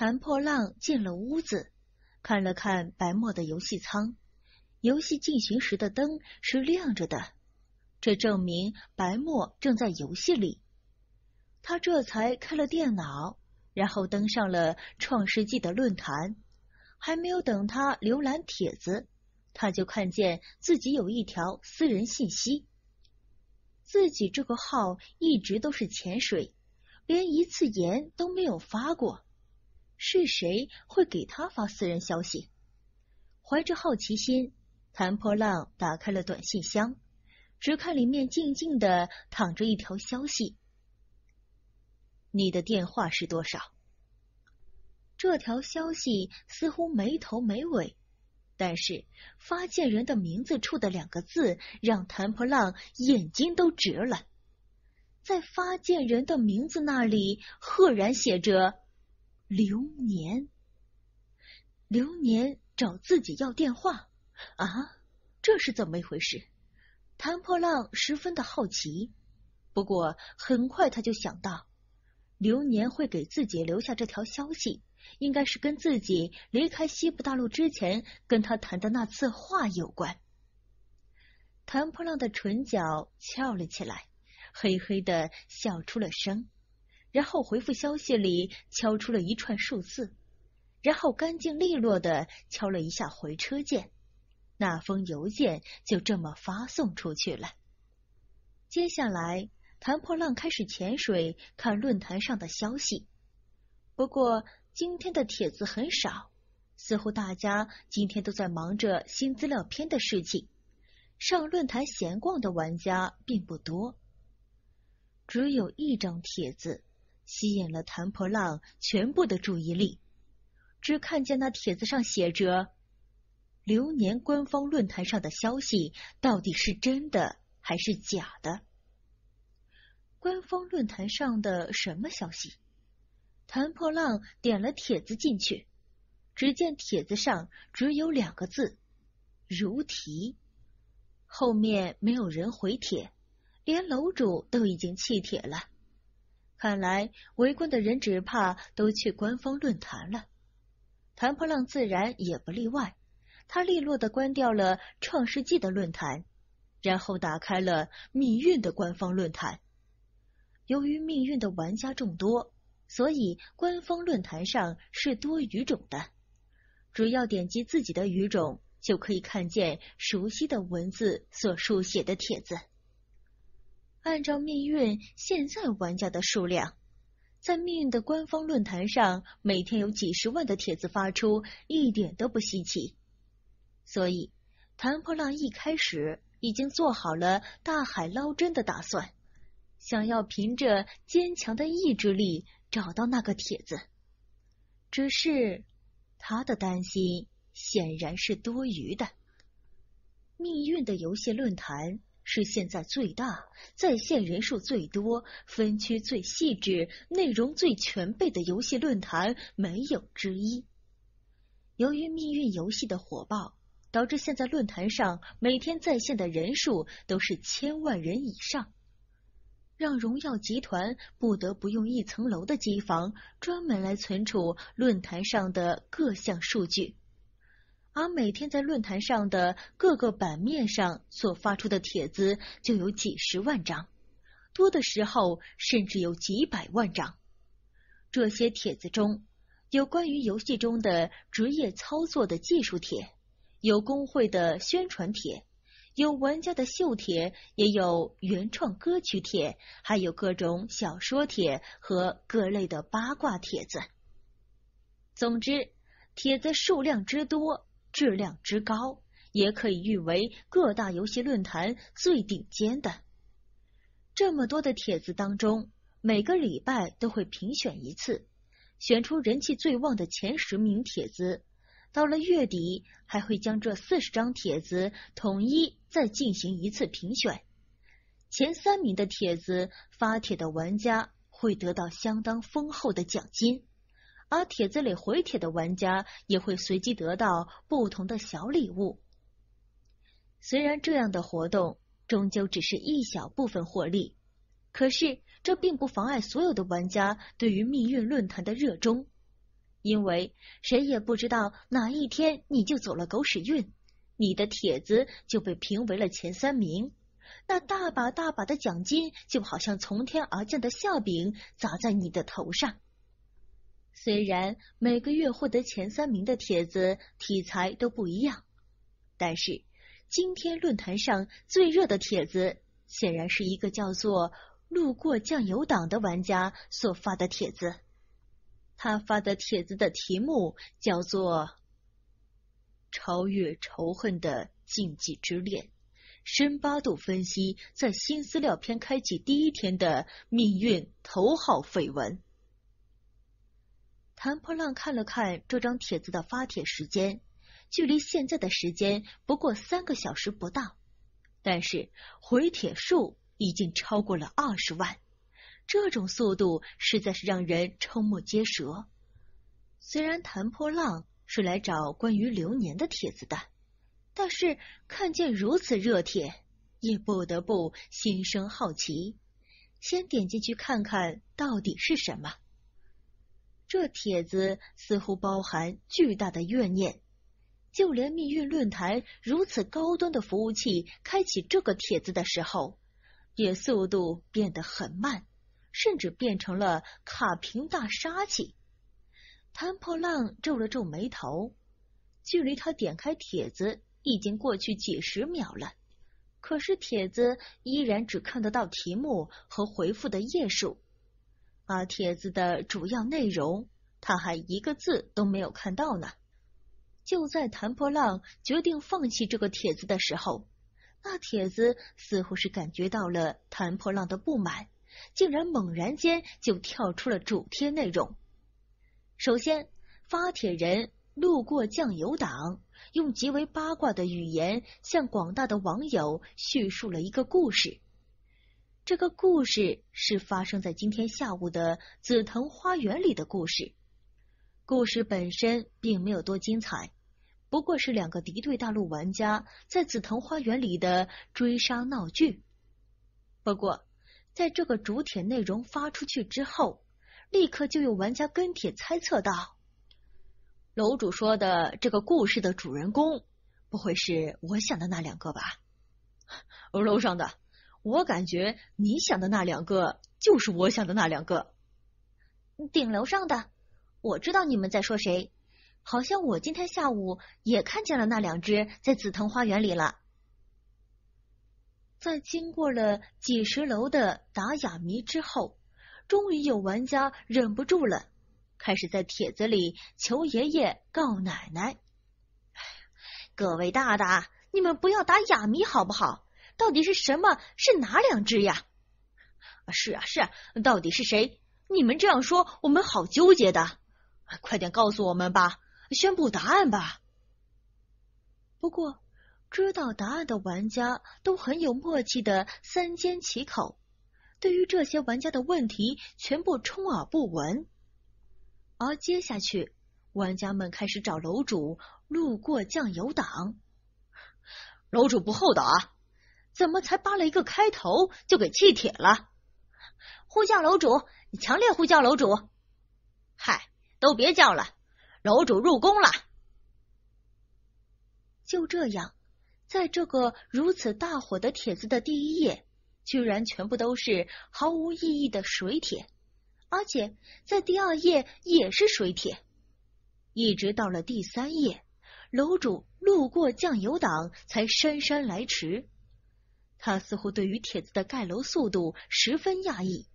谭破浪进了屋子，看了看白沫的游戏舱，游戏进行时的灯是亮着的，这证明白沫正在游戏里。他这才开了电脑，然后登上了《创世纪》的论坛。还没有等他浏览帖子，他就看见自己有一条私人信息。自己这个号一直都是潜水，连一次言都没有发过。是谁会给他发私人消息？怀着好奇心，谭破浪打开了短信箱，只看里面静静的躺着一条消息：“你的电话是多少？”这条消息似乎没头没尾，但是发件人的名字处的两个字让谭破浪眼睛都直了。在发件人的名字那里，赫然写着。流年，流年找自己要电话啊？这是怎么一回事？谭破浪十分的好奇。不过很快他就想到，流年会给自己留下这条消息，应该是跟自己离开西部大陆之前跟他谈的那次话有关。谭破浪的唇角翘了起来，嘿嘿的笑出了声。然后回复消息里敲出了一串数字，然后干净利落的敲了一下回车键，那封邮件就这么发送出去了。接下来，谭破浪开始潜水看论坛上的消息，不过今天的帖子很少，似乎大家今天都在忙着新资料片的事情，上论坛闲逛的玩家并不多，只有一张帖子。吸引了谭破浪全部的注意力，只看见那帖子上写着“流年官方论坛上的消息到底是真的还是假的？”官方论坛上的什么消息？谭破浪点了帖子进去，只见帖子上只有两个字“如题”，后面没有人回帖，连楼主都已经弃帖了。看来围观的人只怕都去官方论坛了，谭破浪自然也不例外。他利落的关掉了《创世纪》的论坛，然后打开了《命运》的官方论坛。由于《命运》的玩家众多，所以官方论坛上是多语种的，只要点击自己的语种，就可以看见熟悉的文字所书写的帖子。按照命运现在玩家的数量，在命运的官方论坛上，每天有几十万的帖子发出，一点都不稀奇。所以，谭破浪一开始已经做好了大海捞针的打算，想要凭着坚强的意志力找到那个帖子。只是，他的担心显然是多余的。命运的游戏论坛。是现在最大、在线人数最多、分区最细致、内容最全备的游戏论坛，没有之一。由于命运游戏的火爆，导致现在论坛上每天在线的人数都是千万人以上，让荣耀集团不得不用一层楼的机房专门来存储论坛上的各项数据。而每天在论坛上的各个版面上所发出的帖子就有几十万张，多的时候甚至有几百万张。这些帖子中，有关于游戏中的职业操作的技术帖，有工会的宣传帖，有玩家的秀帖，也有原创歌曲帖，还有各种小说帖和各类的八卦帖子。总之，帖子数量之多。质量之高，也可以誉为各大游戏论坛最顶尖的。这么多的帖子当中，每个礼拜都会评选一次，选出人气最旺的前十名帖子。到了月底，还会将这四十张帖子统一再进行一次评选，前三名的帖子发帖的玩家会得到相当丰厚的奖金。而帖子里回帖的玩家也会随机得到不同的小礼物。虽然这样的活动终究只是一小部分获利，可是这并不妨碍所有的玩家对于命运论坛的热衷。因为谁也不知道哪一天你就走了狗屎运，你的帖子就被评为了前三名，那大把大把的奖金就好像从天而降的馅饼砸在你的头上。虽然每个月获得前三名的帖子题材都不一样，但是今天论坛上最热的帖子显然是一个叫做“路过酱油党”的玩家所发的帖子。他发的帖子的题目叫做《超越仇恨的禁忌之恋》，深八度分析在新资料片开启第一天的命运头号绯闻。谭破浪看了看这张帖子的发帖时间，距离现在的时间不过三个小时不到，但是回帖数已经超过了二十万，这种速度实在是让人瞠目结舌。虽然谭破浪是来找关于流年的帖子的，但是看见如此热帖，也不得不心生好奇，先点进去看看到底是什么。这帖子似乎包含巨大的怨念，就连命运论坛如此高端的服务器，开启这个帖子的时候，也速度变得很慢，甚至变成了卡屏大杀器。谭破浪皱了皱眉头，距离他点开帖子已经过去几十秒了，可是帖子依然只看得到题目和回复的页数。那帖子的主要内容，他还一个字都没有看到呢。就在谭破浪决定放弃这个帖子的时候，那帖子似乎是感觉到了谭破浪的不满，竟然猛然间就跳出了主贴内容。首先，发帖人路过酱油党，用极为八卦的语言向广大的网友叙述了一个故事。这个故事是发生在今天下午的紫藤花园里的故事。故事本身并没有多精彩，不过是两个敌对大陆玩家在紫藤花园里的追杀闹剧。不过，在这个主帖内容发出去之后，立刻就有玩家跟帖猜测道：“楼主说的这个故事的主人公，不会是我想的那两个吧？” 楼上的。我感觉你想的那两个就是我想的那两个，顶楼上的，我知道你们在说谁。好像我今天下午也看见了那两只在紫藤花园里了。在经过了几十楼的打哑谜之后，终于有玩家忍不住了，开始在帖子里求爷爷告奶奶。各位大大，你们不要打哑谜好不好？到底是什么？是哪两只呀？是啊，是啊，到底是谁？你们这样说，我们好纠结的。快点告诉我们吧，宣布答案吧。不过，知道答案的玩家都很有默契的三缄其口，对于这些玩家的问题，全部充耳不闻。而接下去，玩家们开始找楼主路过酱油党，楼主不厚道啊。怎么才扒了一个开头就给弃帖了？呼叫楼主，你强烈呼叫楼主！嗨，都别叫了，楼主入宫了。就这样，在这个如此大火的帖子的第一页，居然全部都是毫无意义的水帖，而且在第二页也是水帖，一直到了第三页，楼主路过酱油党才姗姗来迟。他似乎对于帖子的盖楼速度十分讶异，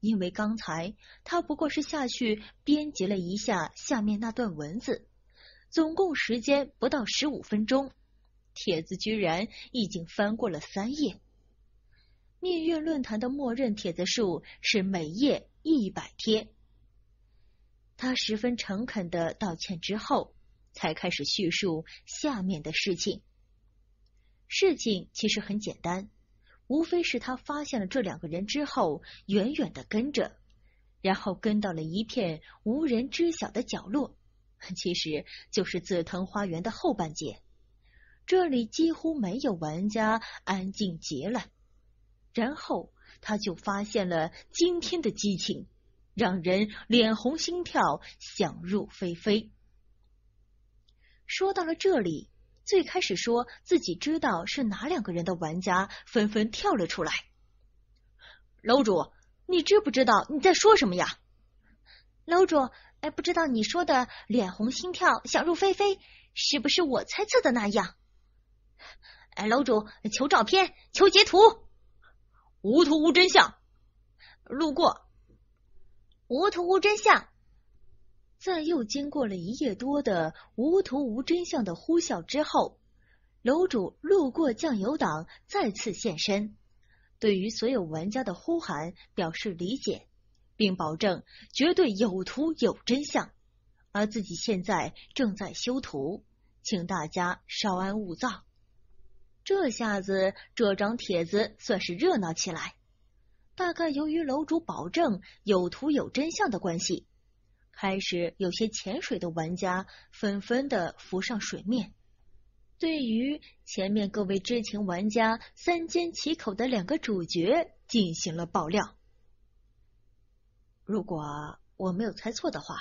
因为刚才他不过是下去编辑了一下下面那段文字，总共时间不到十五分钟，帖子居然已经翻过了三页。命运论坛的默认帖子数是每页一百贴。他十分诚恳的道歉之后，才开始叙述下面的事情。事情其实很简单，无非是他发现了这两个人之后，远远的跟着，然后跟到了一片无人知晓的角落，其实就是紫藤花园的后半截，这里几乎没有玩家，安静极了。然后他就发现了今天的激情，让人脸红心跳，想入非非。说到了这里。最开始说自己知道是哪两个人的玩家纷纷跳了出来。楼主，你知不知道你在说什么呀？楼主，哎，不知道你说的脸红心跳、想入非非是不是我猜测的那样？哎，楼主，求照片，求截图，无图无真相。路过，无图无真相。在又经过了一夜多的无图无真相的呼啸之后，楼主路过酱油党再次现身，对于所有玩家的呼喊表示理解，并保证绝对有图有真相，而自己现在正在修图，请大家稍安勿躁。这下子，这张帖子算是热闹起来。大概由于楼主保证有图有真相的关系。开始有些潜水的玩家纷纷的浮上水面，对于前面各位知情玩家三缄其口的两个主角进行了爆料。如果我没有猜错的话，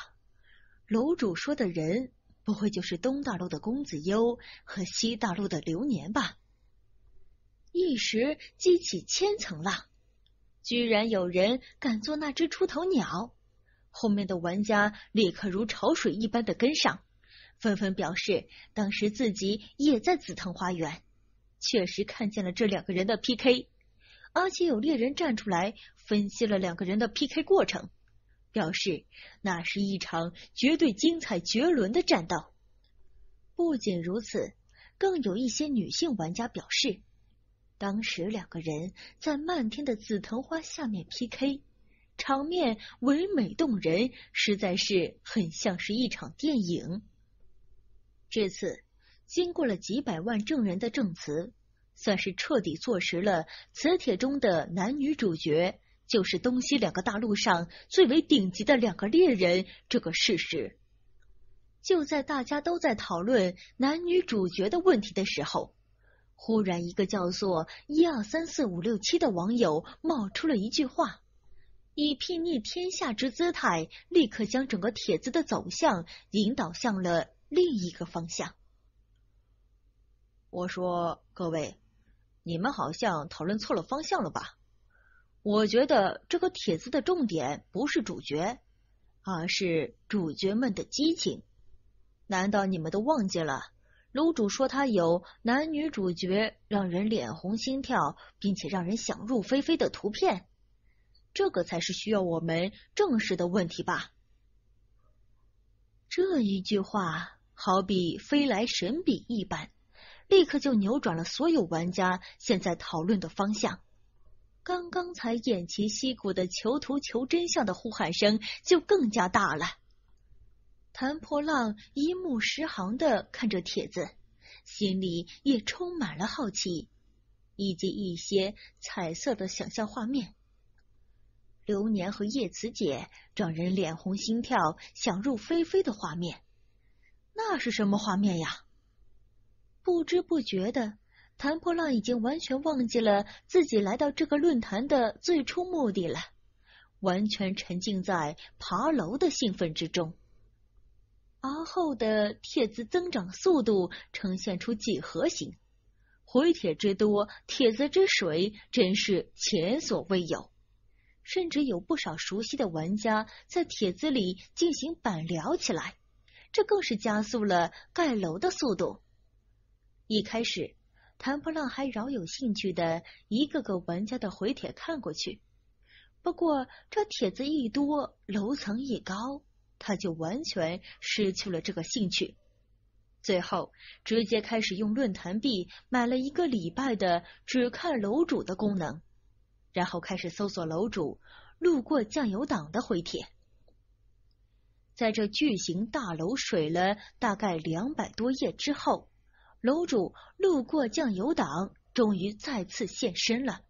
楼主说的人不会就是东大陆的公子悠和西大陆的流年吧？一时激起千层浪，居然有人敢做那只出头鸟。后面的玩家立刻如潮水一般的跟上，纷纷表示当时自己也在紫藤花园，确实看见了这两个人的 PK，而且有猎人站出来分析了两个人的 PK 过程，表示那是一场绝对精彩绝伦的战斗。不仅如此，更有一些女性玩家表示，当时两个人在漫天的紫藤花下面 PK。场面唯美动人，实在是很像是一场电影。这次经过了几百万证人的证词，算是彻底坐实了磁铁中的男女主角就是东西两个大陆上最为顶级的两个猎人这个事实。就在大家都在讨论男女主角的问题的时候，忽然一个叫做“一二三四五六七”的网友冒出了一句话。以睥睨天下之姿态，立刻将整个帖子的走向引导向了另一个方向。我说：“各位，你们好像讨论错了方向了吧？我觉得这个帖子的重点不是主角，而是主角们的激情。难道你们都忘记了楼主说他有男女主角让人脸红心跳，并且让人想入非非的图片？”这个才是需要我们正视的问题吧。这一句话好比飞来神笔一般，立刻就扭转了所有玩家现在讨论的方向。刚刚才偃旗息鼓的求图求真相的呼喊声就更加大了。谭破浪一目十行的看着帖子，心里也充满了好奇，以及一些彩色的想象画面。流年和叶慈姐让人脸红心跳、想入非非的画面，那是什么画面呀？不知不觉的，谭破浪已经完全忘记了自己来到这个论坛的最初目的了，完全沉浸在爬楼的兴奋之中。而后的帖子增长速度呈现出几何型，回帖之多，帖子之水，真是前所未有。甚至有不少熟悉的玩家在帖子里进行板聊起来，这更是加速了盖楼的速度。一开始，谭不浪还饶有兴趣的一个个玩家的回帖看过去，不过这帖子一多，楼层一高，他就完全失去了这个兴趣，最后直接开始用论坛币买了一个礼拜的只看楼主的功能。然后开始搜索楼主路过酱油党的回帖，在这巨型大楼水了大概两百多页之后，楼主路过酱油党终于再次现身了。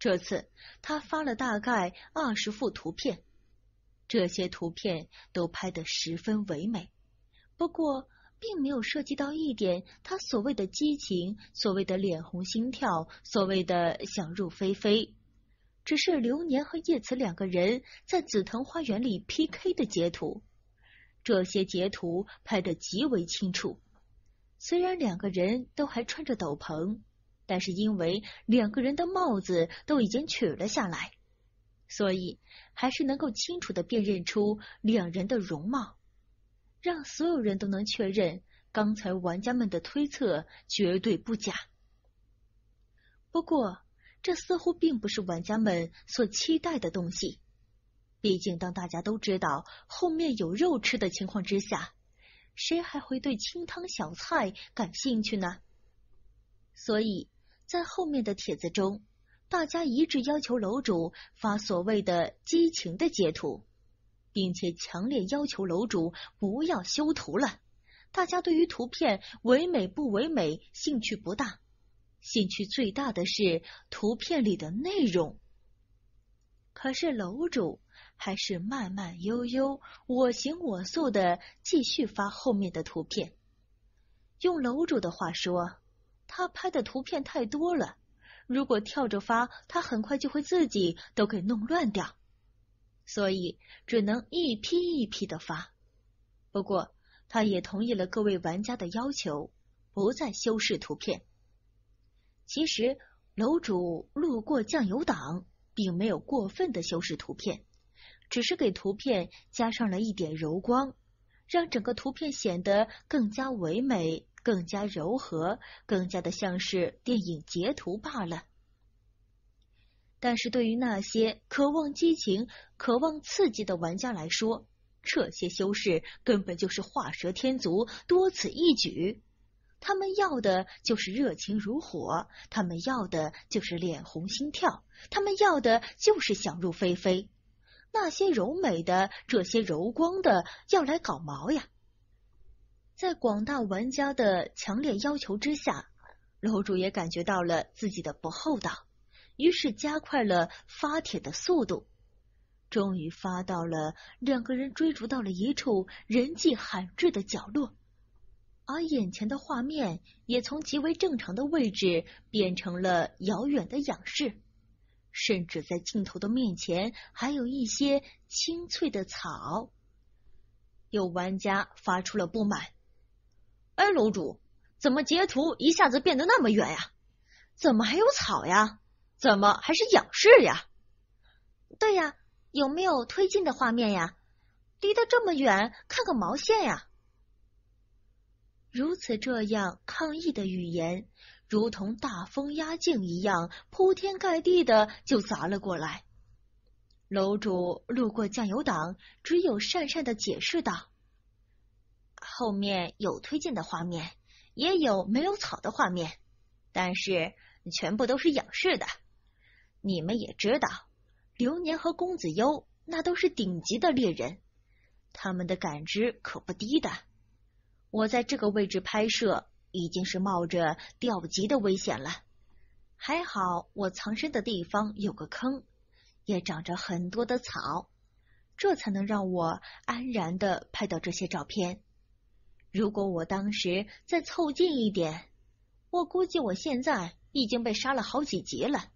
这次他发了大概二十幅图片，这些图片都拍得十分唯美，不过并没有涉及到一点他所谓的激情、所谓的脸红心跳、所谓的想入非非。只是流年和叶慈两个人在紫藤花园里 PK 的截图，这些截图拍得极为清楚。虽然两个人都还穿着斗篷，但是因为两个人的帽子都已经取了下来，所以还是能够清楚的辨认出两人的容貌，让所有人都能确认刚才玩家们的推测绝对不假。不过。这似乎并不是玩家们所期待的东西。毕竟，当大家都知道后面有肉吃的情况之下，谁还会对清汤小菜感兴趣呢？所以在后面的帖子中，大家一致要求楼主发所谓的激情的截图，并且强烈要求楼主不要修图了。大家对于图片唯美不唯美兴趣不大。兴趣最大的是图片里的内容。可是楼主还是慢慢悠悠、我行我素的继续发后面的图片。用楼主的话说，他拍的图片太多了，如果跳着发，他很快就会自己都给弄乱掉，所以只能一批一批的发。不过他也同意了各位玩家的要求，不再修饰图片。其实，楼主路过酱油党，并没有过分的修饰图片，只是给图片加上了一点柔光，让整个图片显得更加唯美、更加柔和、更加的像是电影截图罢了。但是对于那些渴望激情、渴望刺激的玩家来说，这些修饰根本就是画蛇添足、多此一举。他们要的就是热情如火，他们要的就是脸红心跳，他们要的就是想入非非。那些柔美的，这些柔光的，要来搞毛呀！在广大玩家的强烈要求之下，楼主也感觉到了自己的不厚道，于是加快了发帖的速度，终于发到了两个人追逐到了一处人迹罕至的角落。把眼前的画面也从极为正常的位置变成了遥远的仰视，甚至在镜头的面前还有一些青翠的草。有玩家发出了不满：“哎，楼主，怎么截图一下子变得那么远呀？怎么还有草呀？怎么还是仰视呀？对呀，有没有推进的画面呀？离得这么远，看个毛线呀？”如此这样抗议的语言，如同大风压境一样，铺天盖地的就砸了过来。楼主路过酱油党，只有讪讪的解释道：“后面有推荐的画面，也有没有草的画面，但是全部都是仰视的。你们也知道，流年和公子优那都是顶级的猎人，他们的感知可不低的。”我在这个位置拍摄，已经是冒着掉级的危险了。还好我藏身的地方有个坑，也长着很多的草，这才能让我安然的拍到这些照片。如果我当时再凑近一点，我估计我现在已经被杀了好几级了，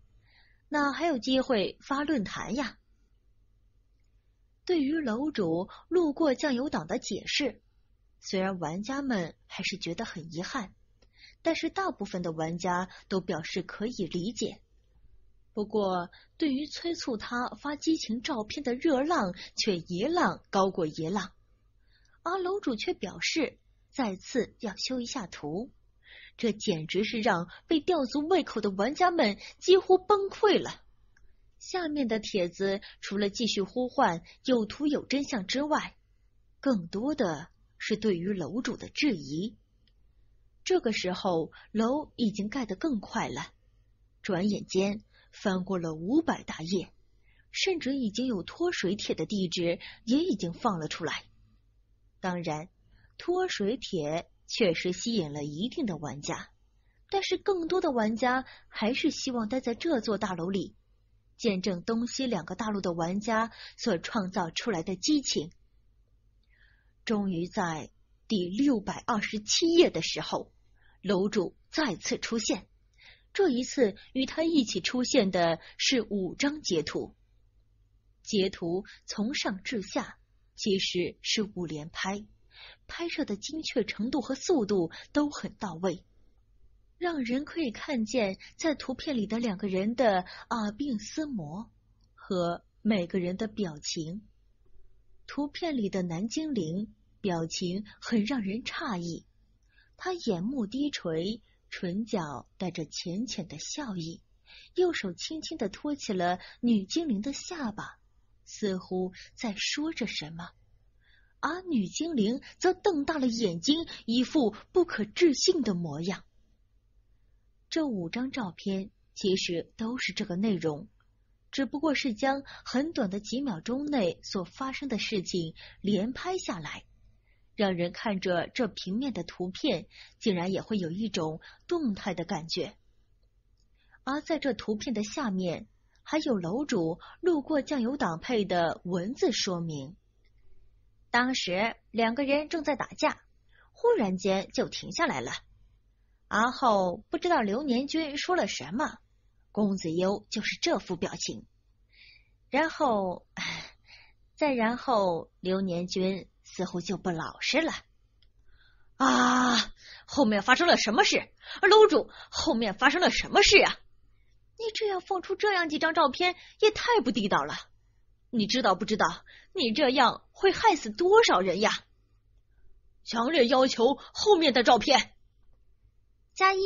哪还有机会发论坛呀？对于楼主路过酱油党的解释。虽然玩家们还是觉得很遗憾，但是大部分的玩家都表示可以理解。不过，对于催促他发激情照片的热浪，却一浪高过一浪，而楼主却表示再次要修一下图，这简直是让被吊足胃口的玩家们几乎崩溃了。下面的帖子除了继续呼唤有图有真相之外，更多的。是对于楼主的质疑。这个时候，楼已经盖得更快了，转眼间翻过了五百大页，甚至已经有脱水帖的地址也已经放了出来。当然，脱水帖确实吸引了一定的玩家，但是更多的玩家还是希望待在这座大楼里，见证东西两个大陆的玩家所创造出来的激情。终于在第六百二十七页的时候，楼主再次出现。这一次与他一起出现的是五张截图，截图从上至下其实是五连拍，拍摄的精确程度和速度都很到位，让人可以看见在图片里的两个人的耳鬓厮磨和每个人的表情。图片里的男精灵表情很让人诧异，他眼目低垂，唇角带着浅浅的笑意，右手轻轻的托起了女精灵的下巴，似乎在说着什么，而女精灵则瞪大了眼睛，一副不可置信的模样。这五张照片其实都是这个内容。只不过是将很短的几秒钟内所发生的事情连拍下来，让人看着这平面的图片，竟然也会有一种动态的感觉。而在这图片的下面，还有楼主路过酱油党配的文字说明。当时两个人正在打架，忽然间就停下来了，而后不知道刘年军说了什么。公子优就是这副表情，然后再然后流年君似乎就不老实了啊！后面发生了什么事？楼主后面发生了什么事啊？你这样放出这样几张照片也太不地道了！你知道不知道？你这样会害死多少人呀？强烈要求后面的照片，加一。